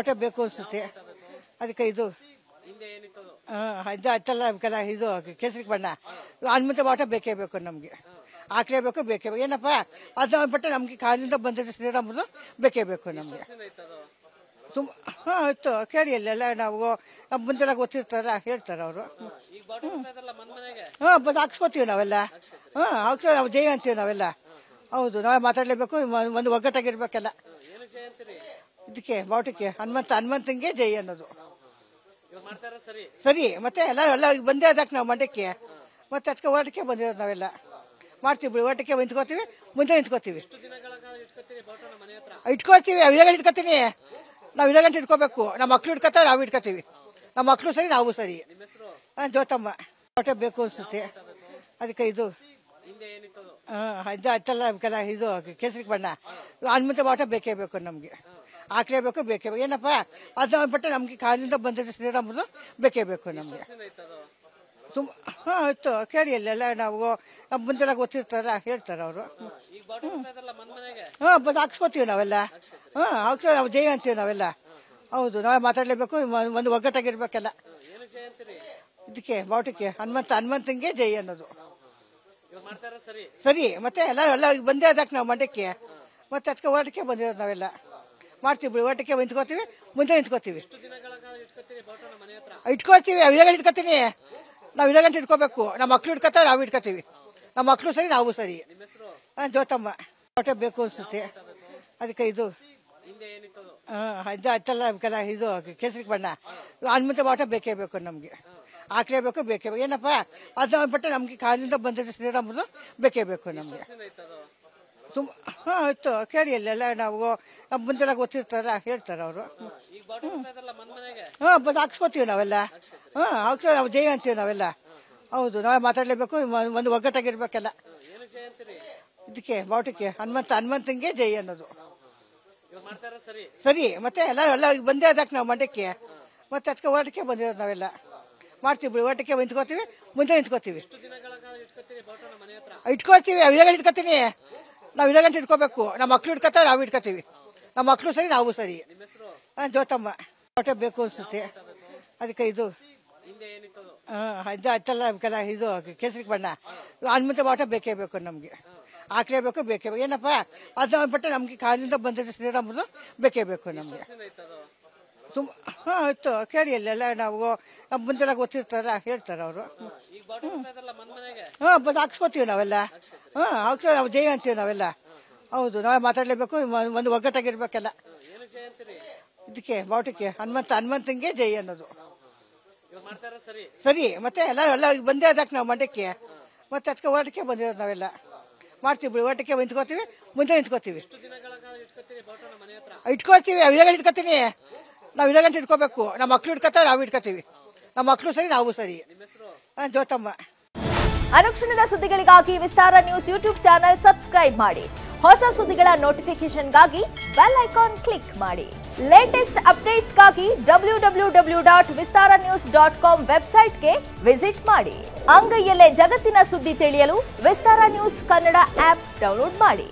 ಪಟ ಬೇಕು ಅನ್ಸುತ್ತೆ ಅದಕ್ಕೆ ಇದು ಇದು ಆಯ್ತಲ್ಲ ಇದು ಕೇಸರಿ ಬಣ್ಣ ಹನುಮಂತ ಬಾಟ ಬೇಕೇ ಬೇಕು ನಮಗೆ ಬೇಕು ಬೇಕೇ ಬೇಕು ಏನಪ್ಪ ಅದು ಅಂದ್ಬಿಟ್ಟು ನಮಗೆ ಕಾಲಿಂದ ಬಂದಿದ್ದ ಶ್ರೀರಾಮದು ಬೇಕೇ ಬೇಕು ನಮಗೆ ತುಂಬ ಹಾಂ ಆಯ್ತು ಕೇಳಿ ಅಲ್ಲೆಲ್ಲ ನಾವು ನಮ್ಮ ಮುಂದೆಲ್ಲ ಗೊತ್ತಿರ್ತಾರ ಹೇಳ್ತಾರೆ ಅವರು ಹಾಂ ಬಂದು ಹಾಕ್ಸ್ಕೊತೀವಿ ನಾವೆಲ್ಲ ಹಾಂ ಹಾಕ್ಸೋ ನಾವು ಜಯ ಅಂತೀವಿ ನಾವೆಲ್ಲ ಹೌದು ನಾವೇ ಮಾತಾಡಲೇಬೇಕು ಒಂದು ಒಗ್ಗಟ್ಟಾಗಿರ್ಬೇಕಲ್ಲ ಇದಕ್ಕೆ ಬಾಟಕ್ಕೆ ಹನುಮಂತ ಹನುಮಂತಂಗೆ ಜೈ ಅನ್ನೋದು ಸರಿ ಮತ್ತೆ ಎಲ್ಲ ಎಲ್ಲ ಬಂದೇ ಅದಕ್ಕೆ ನಾವು ಮಂಡ್ಯಕ್ಕೆ ಮತ್ತೆ ಅದಕ್ಕೆ ಹೋರಾಟಕ್ಕೆ ಬಂದಿರೋದು ನಾವೆಲ್ಲ ಮಾಡ್ತೀವಿ ಬಿಡಿ ಹೋರಾಟಕ್ಕೆ ನಿಂತ್ಕೋತೀವಿ ಮುಂದೆ ನಿಂತ್ಕೋತೀವಿ ಇಟ್ಕೋತೀವಿ ಗಂಟೆ ಇಟ್ಕೋತೀನಿ ನಾವು ಗಂಟೆ ಇಟ್ಕೋಬೇಕು ನಮ್ಮ ಮಕ್ಳು ಇಟ್ಕೋತಾರೆ ನಾವು ಇಟ್ಕೋತೀವಿ ನಮ್ಮ ಮಕ್ಕಳು ಸರಿ ನಾವು ಸರಿ ಜೋತಮ್ಮ ಬಾವುಟ ಬೇಕು ಅನ್ಸುತ್ತೆ ಅದಕ್ಕೆ ಇದು ಹಾಂ ಇದು ಅತ್ತಲ್ಲ ಇದು ಕೇಸರಿ ಬಣ್ಣ ಹನುಮಂತ ಬಾಟ ಬೇಕೇ ಬೇಕು ನಮಗೆ ಹಾಕ್ಲೇಬೇಕು ಬೇಕೇ ಬೇಕು ಏನಪ್ಪ ಅದು ಬಿಟ್ಟು ಬಟ್ಟೆ ನಮಗೆ ಕಾಲಿಂದ ಬಂದಿದ್ದು ಶ್ರೀರಾಮದು ಬೇಕೇ ಬೇಕು ನಮಗೆ ಸುಮ್ ಹಾಂ ಇತ್ತು ಕೇಳಿ ಅಲ್ಲೆಲ್ಲ ನಾವು ನಮ್ಮ ಮುಂದೆಲ್ಲ ಗೊತ್ತಿರ್ತಾರ ಹೇಳ್ತಾರ ಅವರು ಹಾಂ ಬಂದು ಹಾಕ್ಸ್ಕೊತೀವಿ ನಾವೆಲ್ಲ ಹಾಂ ಹಾಕ್ಸೋ ನಾವು ಜೈ ಅಂತೀವಿ ನಾವೆಲ್ಲ ಹೌದು ನಾವೇ ಮಾತಾಡಲೇಬೇಕು ಒಂದು ಒಗ್ಗಟ್ಟಾಗಿರ್ಬೇಕಲ್ಲ ಇದಕ್ಕೆ ಬಾವುಟಕ್ಕೆ ಹನುಮಂತ ಹನುಮಂತಂಗೆ ಜೈ ಅನ್ನೋದು ಸರಿ ಮತ್ತೆ ಎಲ್ಲ ಎಲ್ಲ ಬಂದೇ ಅದಕ್ಕೆ ನಾವು ಮಂಡ್ಯಕ್ಕೆ ಮತ್ತೆ ಅದಕ್ಕೆ ಹೋರಾಟಕ್ಕೆ ಬಂದಿರೋದು ನಾವೆಲ್ಲ ಮಾಡ್ತೀವಿ ಬಿಡಿ ಓಟಕ್ಕೆ ನಿಂತ್ಕೋತೀವಿ ಮುಂದೆ ನಿಂತ್ಕೋತೀವಿ ಇಟ್ಕೋತೀವಿ ಐದೇ ಗಂಟೆ ಇಟ್ಕೋತೀನಿ ನಾವು ಇದೇ ಗಂಟೆ ಇಟ್ಕೋಬೇಕು ನಮ್ಮ ಮಕ್ಳು ಇಟ್ಕೋತಾವೆ ನಾವು ಇಟ್ಕೋತೀವಿ ನಮ್ಮ ಮಕ್ಕಳು ಸರಿ ನಾವು ಸರಿ ಜೋತಮ್ಮ ಓಟ ಬೇಕು ಅನಿಸುತ್ತೆ ಅದಕ್ಕೆ ಇದು ಇದು ಹತ್ತಲ್ಲ ಇದು ಕೇಸರಿ ಬಣ್ಣ ಮುಂದೆ ಬಾಟ ಬೇಕೇ ಬೇಕು ನಮಗೆ ಬೇಕು ಬೇಕೇ ಬೇಕು ಏನಪ್ಪ ಅದನ್ನ ಬಿಟ್ಟು ನಮಗೆ ಕಾಲಿಂದ ಬಂದಿದ್ದು ಶ್ರೀರಾಮದು ಬೇಕೇ ಬೇಕು ನಮಗೆ ತುಂಬ ಹಾಂ ಇತ್ತು ಎಲ್ಲ ನಾವು ಮುಂದೆಲ್ಲ ಗೊತ್ತಿರ್ತಾರಲ್ಲ ಹೇಳ್ತಾರೆ ಅವರು ಹಾಂ ಬಂದು ಹಾಕ್ಸ್ಕೊತೀವಿ ನಾವೆಲ್ಲ ಹಾಂ ಹಾಕ್ಸೋ ನಾವು ಜಯ ಅಂತೀವಿ ನಾವೆಲ್ಲ ಹೌದು ನಾವೇ ಮಾತಾಡಲೇಬೇಕು ಒಂದು ಒಗ್ಗಟ್ಟಾಗಿರ್ಬೇಕಲ್ಲ ಇದಕ್ಕೆ ಬಾವುಟಕ್ಕೆ ಹನುಮಂತ ಹನುಮಂತಂಗೆ ಜೈ ಅನ್ನೋದು ಸರಿ ಮತ್ತೆ ಎಲ್ಲ ಎಲ್ಲ ಬಂದೇ ಅದಕ್ಕೆ ನಾವು ಮಂಡ್ಯಕ್ಕೆ ಮತ್ತೆ ಅದಕ್ಕೆ ಹೋರಾಟಕ್ಕೆ ಬಂದಿರೋದು ನಾವೆಲ್ಲ ಮಾಡ್ತೀವಿ ಬಿಡಿ ಹೋರಾಟಕ್ಕೆ ನಿಂತ್ಕೋತೀವಿ ಮುಂದೆ ನಿಂತ್ಕೋತೀವಿ ಇಟ್ಕೋತೀವಿ ಅವಿದಾಗ ಇಟ್ಕೋತೀನಿ ನಾವು ಇರೋ ಗಂಟೆ ಇಟ್ಕೋಬೇಕು ನಮ್ಮ ಮಕ್ಳು ಇಟ್ಕೋತಾರೆ ನಾವು ಇಟ್ಕೋತೀವಿ ನಮ್ಮ ಮಕ್ಕಳು ಸರಿ ನಾವು ಸರಿ ಜೋತಮ್ಮ ಹೊಟ್ಟೆ ಬೇಕು ಅನ್ಸುತ್ತೆ ಅದಕ್ಕೆ ಇದು ಇದು ಅತ್ತಲ್ಲ ಇದು ಕೇಸರಿ ಬಣ್ಣ ಹನುಮಂತ ಬಾಟ ಬೇಕೇ ಬೇಕು ನಮಗೆ ಬೇಕು ಬೇಕೇ ಬೇಕು ಏನಪ್ಪ ಅದನ್ನ ಅಂದ್ಬಿಟ್ಟು ನಮಗೆ ಕಾಲಿಂದ ಬಂದಿದ್ದ ಶ್ರೀರಾಮದು ಬೇಕೇ ಬೇಕು ನಮಗೆ ತುಂಬ ಹಾಂ ಇತ್ತು ಎಲ್ಲ ನಾವು ಮುಂದೆಲ್ಲ ಗೊತ್ತಿರ್ತಾರಲ್ಲ ಹೇಳ್ತಾರೆ ಅವರು ಹಾಂ ಬಂದು ಹಾಕ್ಸ್ಕೊತೀವಿ ನಾವೆಲ್ಲ ಹಾಂ ಹಾಕ್ಸೋ ನಾವು ಜಯ ಅಂತೀವಿ ನಾವೆಲ್ಲ ಹೌದು ನಾವೇ ಮಾತಾಡಲೇಬೇಕು ಒಂದು ಒಗ್ಗಟ್ಟಾಗಿರ್ಬೇಕಲ್ಲ ಇದಕ್ಕೆ ಬಾವುಟಕ್ಕೆ ಹನುಮಂತ ಹನುಮಂತಂಗೆ ಜೈ ಅನ್ನೋದು ಸರಿ ಮತ್ತೆ ಎಲ್ಲ ಎಲ್ಲ ಬಂದೇ ಅದಕ್ಕೆ ನಾವು ಮಂಡ್ಯಕ್ಕೆ ಮತ್ತೆ ಅದಕ್ಕೆ ಹೋರಾಟಕ್ಕೆ ಬಂದಿರೋದು ನಾವೆಲ್ಲ ಮಾಡ್ತೀವಿ ಬಿಡಿ ಹೋರಾಟಕ್ಕೆ ನಿಂತ್ಕೋತೀವಿ ಮುಂದೆ ನಿಂತ್ಕೋತೀವಿ ಇಟ್ಕೋತೀವಿ ಇಟ್ಕೋತೀನಿ ನಾವು ಇರೋ ಇಟ್ಕೋಬೇಕು ನಮ್ಮ ಮಕ್ಳು ಇಟ್ಕೋತಾರೆ ನಾವು ಇಟ್ಕೋತೀವಿ ನಮ್ಮ ಮಕ್ಕಳು ಸರಿ ನಾವು ಸರಿ ಜ್ಯೋತಮ್ಮ ಅನುಕ್ಷಣದ ಸುದ್ದಿಗಳಿಗಾಗಿ Vistara news YouTube channel subscribe ಮಾಡಿ ಹೊಸ ಸುದ್ದಿಗಳ ನೋಟಿಫಿಕೇಶನ್ಗಾಗಿ ಬೆಲ್ ಐಕಾನ್ ಕ್ಲಿಕ್ ಮಾಡಿ ಲೇಟೆಸ್ಟ್ ಅಪ್ಡೇಟ್ಸ್ಗಾಗಿ W W W dot Vistara news dot com ವೆಬ್ಸೈಟ್ಗೆ ವಿಸಿಟ್ ಮಾಡಿ ಅಂಗೈಯಲ್ಲೇ ಜಗತ್ತಿನ ಸುದ್ದಿ ತಿಳಿಯಲು Vistara news Kannada app download ಮಾಡಿ